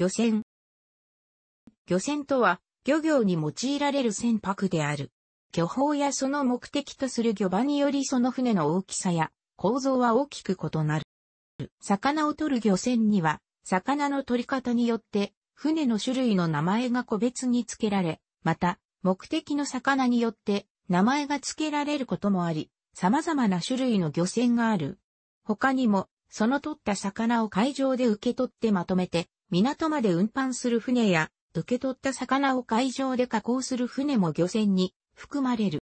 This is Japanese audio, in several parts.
漁船。漁船とは、漁業に用いられる船舶である。漁法やその目的とする漁場によりその船の大きさや構造は大きく異なる。魚を取る漁船には、魚の取り方によって、船の種類の名前が個別に付けられ、また、目的の魚によって、名前が付けられることもあり、様々な種類の漁船がある。他にも、その取った魚を海上で受け取ってまとめて、港まで運搬する船や、受け取った魚を海上で加工する船も漁船に含まれる。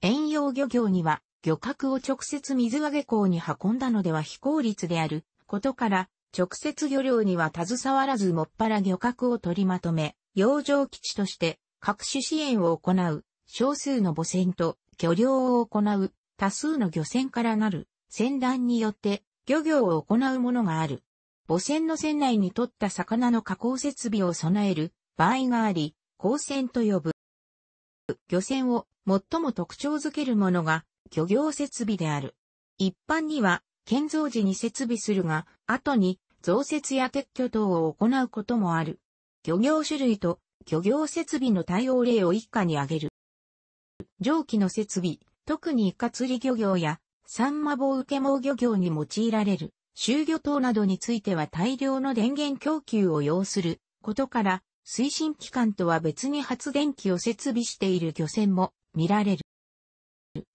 遠洋漁業には、漁獲を直接水揚げ港に運んだのでは非効率であることから、直接漁業には携わらずもっぱら漁獲を取りまとめ、洋上基地として各種支援を行う少数の母船と漁業を行う多数の漁船からなる船団によって漁業を行うものがある。母船の船内に取った魚の加工設備を備える場合があり、光船と呼ぶ。漁船を最も特徴づけるものが漁業設備である。一般には建造時に設備するが、後に増設や撤去等を行うこともある。漁業種類と漁業設備の対応例を一家に挙げる。蒸気の設備、特にイカ釣り漁業やサンマ棒受け毛漁業に用いられる集魚等などについては大量の電源供給を要することから、推進機関とは別に発電機を設備している漁船も見られる。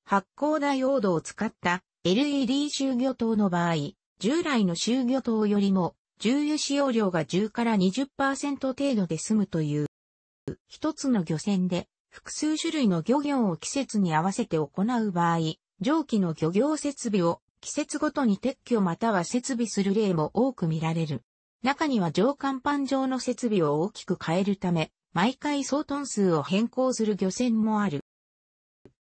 発光ダイオードを使った LED 集魚灯の場合、従来の集魚灯よりも重油使用量が10から20%程度で済むという、一つの漁船で複数種類の漁業を季節に合わせて行う場合、上記の漁業設備を季節ごとに撤去または設備する例も多く見られる。中には上甲板上の設備を大きく変えるため、毎回総トン数を変更する漁船もある。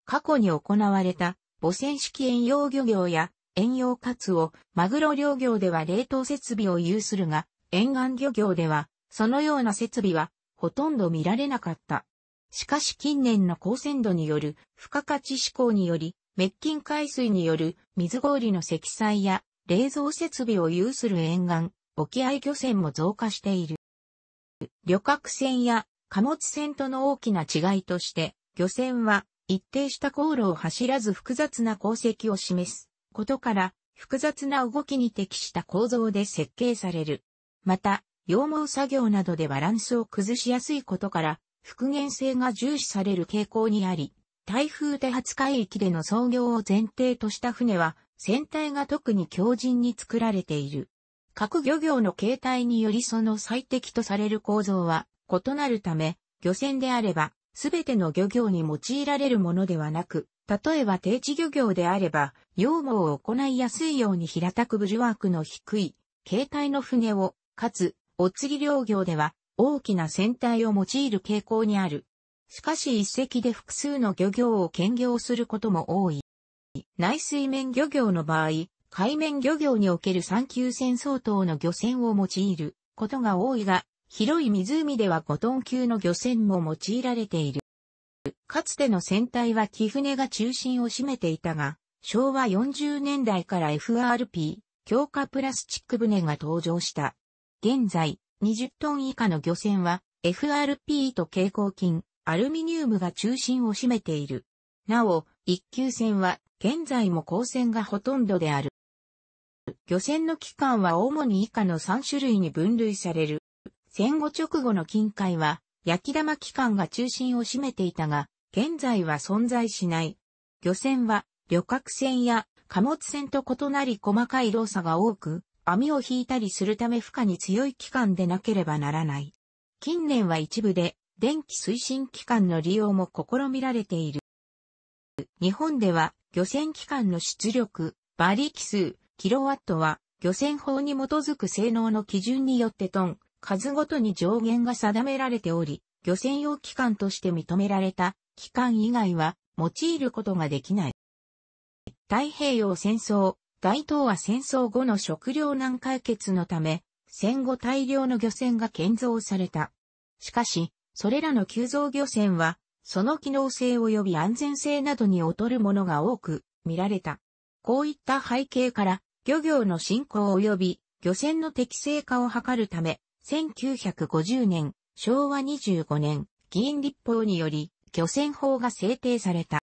過去に行われた母船式遠洋漁業や遠洋カツオ、マグロ漁業では冷凍設備を有するが、沿岸漁業ではそのような設備はほとんど見られなかった。しかし近年の高鮮度による付加価値志向により、滅菌海水による水氷の積載や冷蔵設備を有する沿岸、沖合漁船も増加している。旅客船や貨物船との大きな違いとして、漁船は一定した航路を走らず複雑な航跡を示すことから、複雑な動きに適した構造で設計される。また、羊毛作業などでバランスを崩しやすいことから、復元性が重視される傾向にあり、台風で発海域での操業を前提とした船は、船体が特に強靭に作られている。各漁業の形態によりその最適とされる構造は異なるため、漁船であれば、すべての漁業に用いられるものではなく、例えば定置漁業であれば、養毛を行いやすいように平たくブルワークの低い、形態の船を、かつ、お釣り漁業では、大きな船体を用いる傾向にある。しかし一隻で複数の漁業を兼業することも多い。内水面漁業の場合、海面漁業における産級船相当の漁船を用いることが多いが、広い湖では5トン級の漁船も用いられている。かつての船体は木船が中心を占めていたが、昭和40年代から FRP、強化プラスチック船が登場した。現在、20トン以下の漁船は、FRP と蛍光金、アルミニウムが中心を占めている。なお、一級船は現在も光線がほとんどである。漁船の期間は主に以下の3種類に分類される。戦後直後の近海は焼き玉期間が中心を占めていたが、現在は存在しない。漁船は旅客船や貨物船と異なり細かい動作が多く、網を引いたりするため負荷に強い期間でなければならない。近年は一部で電気推進機関の利用も試みられている。日本では漁船機関の出力、馬力数、キロワットは漁船法に基づく性能の基準によってトン、数ごとに上限が定められており、漁船用機関として認められた機関以外は用いることができない。太平洋戦争、大東亜戦争後の食糧難解決のため、戦後大量の漁船が建造された。しかし、それらの急増漁船は、その機能性及び安全性などに劣るものが多く見られた。こういった背景から、漁業の振興及び漁船の適正化を図るため、1950年、昭和25年、議員立法により、漁船法が制定された。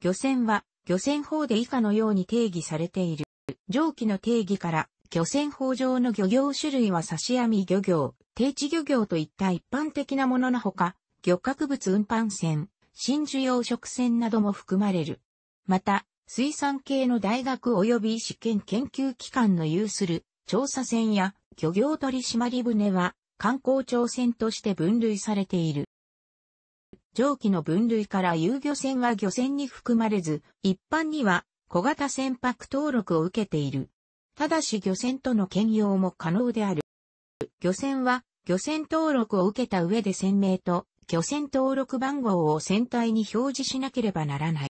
漁船は、漁船法で以下のように定義されている。上記の定義から、漁船法上の漁業種類は差し網漁業、定置漁業といった一般的なもののほか、漁獲物運搬船、真珠養殖船なども含まれる。また、水産系の大学及び試験研究機関の有する調査船や漁業取締船は観光庁船として分類されている。上記の分類から遊漁船は漁船に含まれず、一般には小型船舶登録を受けている。ただし漁船との兼用も可能である。漁船は漁船登録を受けた上で船名と漁船登録番号を船体に表示しなければならない。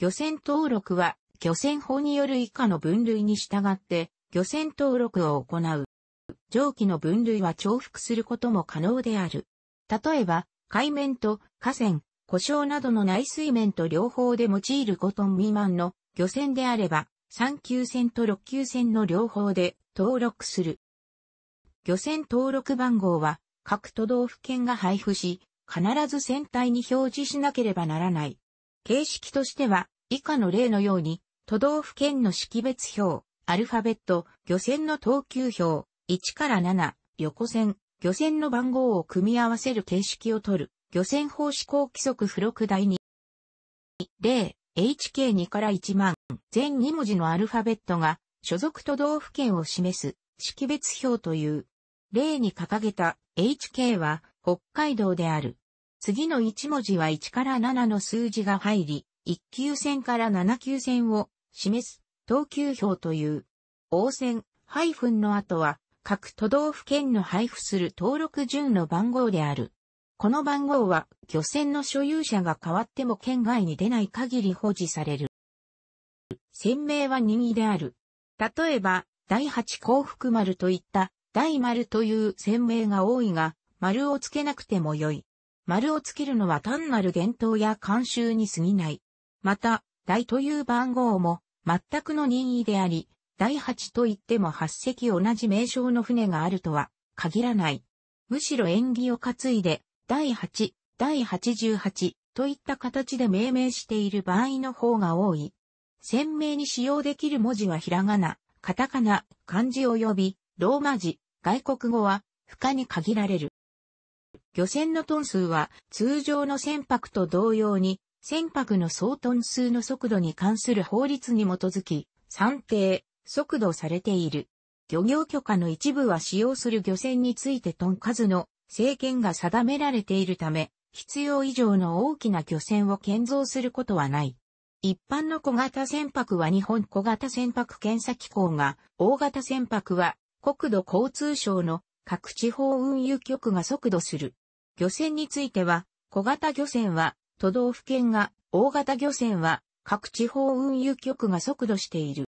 漁船登録は漁船法による以下の分類に従って漁船登録を行う。上記の分類は重複することも可能である。例えば、海面と河川、湖障などの内水面と両方で用いる5トン未満の漁船であれば、3級船と6級船の両方で登録する。漁船登録番号は各都道府県が配布し、必ず船体に表示しなければならない。形式としては、以下の例のように、都道府県の識別表、アルファベット、漁船の等級表、1から7、横線、漁船の番号を組み合わせる形式を取る、漁船法施行規則付録第2。例、HK2 から1万、全2文字のアルファベットが、所属都道府県を示す、識別表という。例に掲げた HK は北海道である。次の1文字は1から7の数字が入り、1級線から7級線を示す等級表という。応戦、ハイフンの後は各都道府県の配布する登録順の番号である。この番号は漁船の所有者が変わっても県外に出ない限り保持される。船名は任意である。例えば、第8幸福丸といった大丸という鮮明が多いが、丸をつけなくても良い。丸をつけるのは単なる伝統や慣習に過ぎない。また、大という番号も全くの任意であり、第8といっても8隻同じ名称の船があるとは限らない。むしろ縁起を担いで、第8、第88といった形で命名している場合の方が多い。鮮明に使用できる文字はひらがな、カタカナ、漢字及びローマ字、外国語は不可に限られる。漁船のトン数は通常の船舶と同様に船舶の総トン数の速度に関する法律に基づき算定、速度されている。漁業許可の一部は使用する漁船についてトン数の制限が定められているため、必要以上の大きな漁船を建造することはない。一般の小型船舶は日本小型船舶検査機構が、大型船舶は国土交通省の各地方運輸局が速度する。漁船については、小型漁船は都道府県が、大型漁船は各地方運輸局が速度している。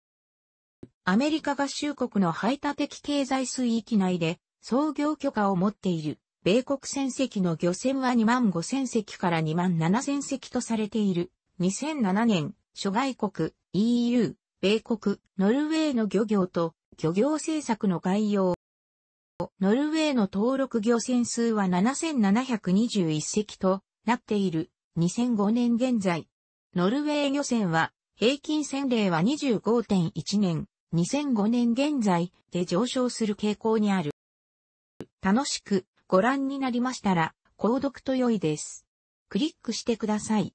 アメリカ合衆国の排他的経済水域内で操業許可を持っている米国船籍の漁船は2万5千隻から2万7千隻とされている。2007年、諸外国、EU、米国、ノルウェーの漁業と漁業政策の概要。ノルウェーの登録漁船数は7721隻となっている2005年現在。ノルウェー漁船は平均船齢は25.1年、2005年現在で上昇する傾向にある。楽しくご覧になりましたら、購読と良いです。クリックしてください。